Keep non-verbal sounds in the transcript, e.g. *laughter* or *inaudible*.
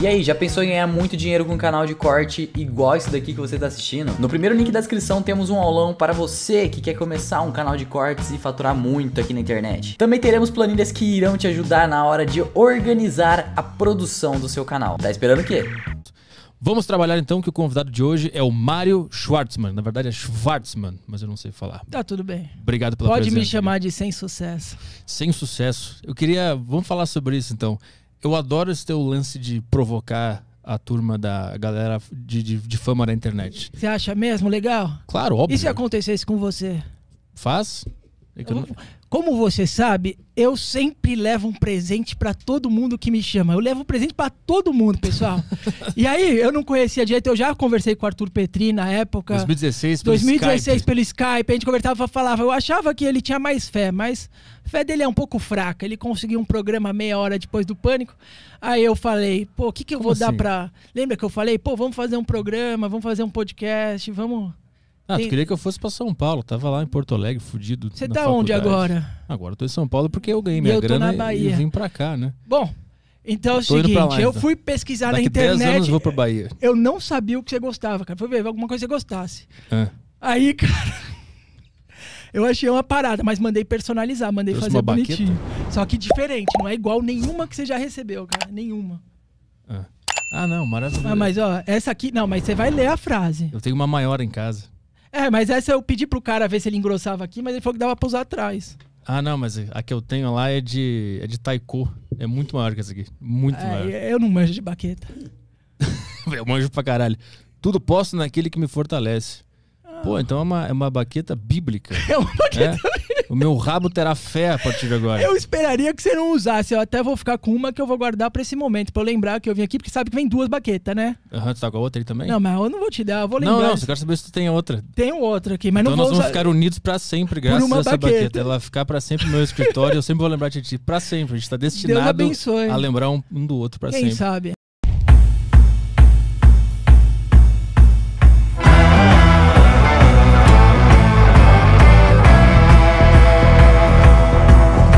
E aí, já pensou em ganhar muito dinheiro com um canal de corte igual esse daqui que você está assistindo? No primeiro link da descrição temos um aulão para você que quer começar um canal de cortes e faturar muito aqui na internet. Também teremos planilhas que irão te ajudar na hora de organizar a produção do seu canal. Tá esperando o quê? Vamos trabalhar então que o convidado de hoje é o Mário Schwartzman. Na verdade é Schwartzman, mas eu não sei falar. Tá tudo bem. Obrigado pela Pode presença. Pode me chamar né? de sem sucesso. Sem sucesso. Eu queria, vamos falar sobre isso então eu adoro esse teu lance de provocar a turma da galera de, de, de fama da internet. Você acha mesmo legal? Claro, óbvio. E se acontecesse com você? Faz? É eu, eu, não... Como você sabe, eu sempre levo um presente para todo mundo que me chama. Eu levo um presente para todo mundo, pessoal. *laughs* e aí, eu não conhecia direito, eu já conversei com o Arthur Petri na época. 2016 pelo 2016 Skype. pelo Skype, a gente conversava, falava, eu achava que ele tinha mais fé, mas a fé dele é um pouco fraca. Ele conseguiu um programa meia hora depois do pânico. Aí eu falei, pô, o que que eu Como vou assim? dar para? Lembra que eu falei, pô, vamos fazer um programa, vamos fazer um podcast, vamos ah, tu queria que eu fosse para São Paulo. Tava lá em Porto Alegre, fudido. Você tá faculdade. onde agora? Agora eu tô em São Paulo porque eu ganhei minha eu grana e vim para cá, né? Bom, então é o seguinte, lá, eu então. fui pesquisar Daqui na internet. 10 anos eu vou pra Bahia. Eu não sabia o que você gostava, cara. Foi ver alguma coisa que você gostasse. É. Aí, cara, *laughs* eu achei uma parada, mas mandei personalizar, mandei Trouxe fazer bonitinho. Só que diferente, não é igual nenhuma que você já recebeu, cara. Nenhuma. Ah, ah não, maravilhoso. Ah, mas ó, essa aqui. Não, mas você vai ler a frase. Eu tenho uma maior em casa. É, mas essa eu pedi pro cara ver se ele engrossava aqui, mas ele falou que dava pra usar atrás. Ah, não, mas a que eu tenho lá é de, é de taiko. É muito maior que essa aqui. Muito é, maior. Eu não manjo de baqueta. *laughs* eu manjo pra caralho. Tudo posto naquele que me fortalece. Ah. Pô, então é uma, é uma baqueta bíblica. *laughs* É uma baqueta. É. O meu rabo terá fé a partir de agora. Eu esperaria que você não usasse. Eu até vou ficar com uma que eu vou guardar pra esse momento, pra eu lembrar que eu vim aqui, porque sabe que vem duas baquetas, né? Aham, uhum, tu tá com a outra aí também? Não, mas eu não vou te dar, eu vou lembrar. Não, não, você quer saber se tu tem outra. tem outra aqui, mas então não vou Então nós vamos usar... ficar unidos pra sempre, graças a essa baqueta. baqueta. Ela ficar pra sempre no meu escritório, eu sempre vou lembrar de ti, pra sempre. A gente tá destinado a lembrar um, um do outro pra Quem sempre. Quem sabe?